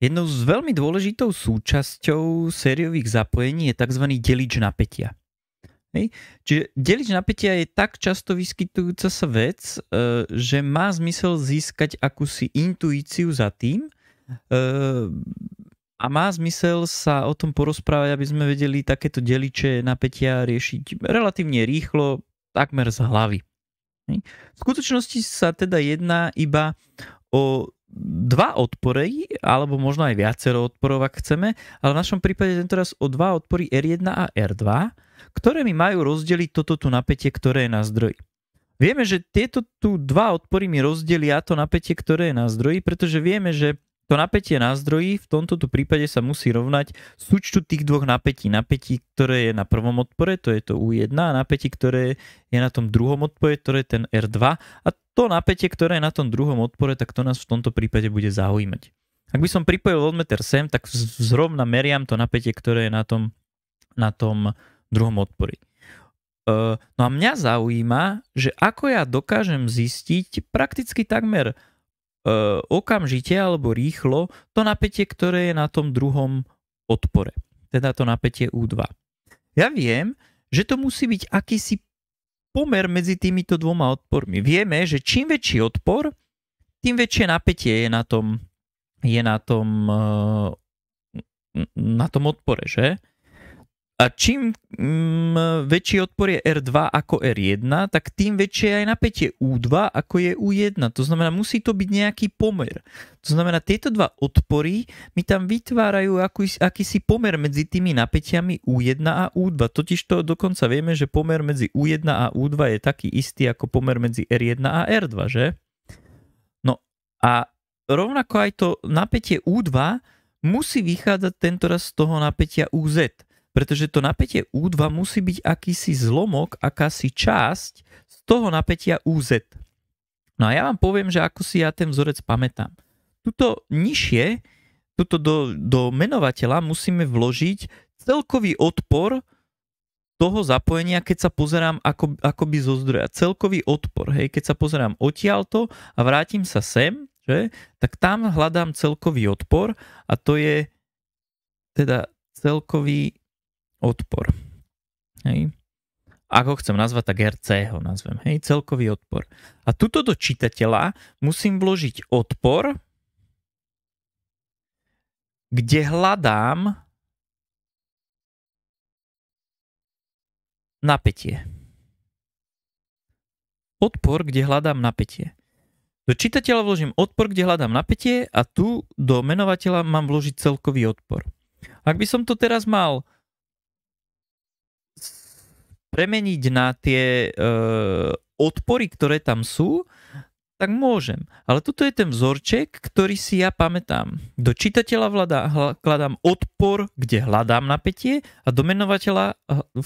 Jednou z veľmi dôležitou súčasťou sériových zapojení je tzv. delič napätia. Hej. Čiže delič napätia je tak často vyskytujúca sa vec, e, že má zmysel získať akúsi intuíciu za tým e, a má zmysel sa o tom porozprávať, aby sme vedeli takéto deliče napätia riešiť relatívne rýchlo, takmer z hlavy. V skutočnosti sa teda jedná iba o dva odpory, alebo možno aj viacero odporov, ak chceme, ale v našom prípade raz o dva odpory R1 a R2, ktoré mi majú rozdeliť toto tu napätie, ktoré je na zdroji. Vieme, že tieto tu dva odpory mi rozdelia to napätie, ktoré je na zdroji, pretože vieme, že to napätie na zdroji v tomto tu prípade sa musí rovnať súčtu tých dvoch napätí. Napätí, ktoré je na prvom odpore, to je to U1, a napätí, ktoré je na tom druhom odpore, to je ten R2. A to napätie, ktoré je na tom druhom odpore, tak to nás v tomto prípade bude zaujímať. Ak by som pripojil voltmeter sem, tak zrovna meriam to napätie, ktoré je na tom, na tom druhom odpore. No a mňa zaujíma, že ako ja dokážem zistiť prakticky takmer e, okamžite alebo rýchlo to napätie, ktoré je na tom druhom odpore. Teda to napätie U2. Ja viem, že to musí byť akýsi pomer medzi týmito dvoma odpormi. Vieme, že čím väčší odpor, tým väčšie napätie je na tom, je na tom, eh, na tom odpore, že? A čím mm, väčší odpor je R2 ako R1, tak tým väčšie je aj napätie U2 ako je U1. To znamená, musí to byť nejaký pomer. To znamená, tieto dva odpory mi tam vytvárajú akýsi, akýsi pomer medzi tými napätiami U1 a U2. Totiž to dokonca vieme, že pomer medzi U1 a U2 je taký istý ako pomer medzi R1 a R2, že? No a rovnako aj to napätie U2 musí vychádzať tentoraz z toho napätia UZ pretože to napätie U2 musí byť akýsi zlomok, akási časť z toho napätia UZ. No a ja vám poviem, že ako si ja ten vzorec pamätám. Tuto nižšie, tuto do, do menovateľa musíme vložiť celkový odpor toho zapojenia, keď sa pozerám ako, by zo zdroja. Celkový odpor, hej, keď sa pozerám odtiaľto a vrátim sa sem, že, tak tam hľadám celkový odpor a to je teda celkový odpor. Hej. Ako chcem nazvať, tak RC ho nazvem. Hej, celkový odpor. A tuto do čitateľa musím vložiť odpor, kde hľadám napätie. Odpor, kde hľadám napätie. Do čitateľa vložím odpor, kde hľadám napätie a tu do menovateľa mám vložiť celkový odpor. Ak by som to teraz mal premeniť na tie e, odpory, ktoré tam sú, tak môžem. Ale toto je ten vzorček, ktorý si ja pamätám. Do čitateľa vladá, hla, kladám odpor, kde hľadám napätie a do menovateľa eh,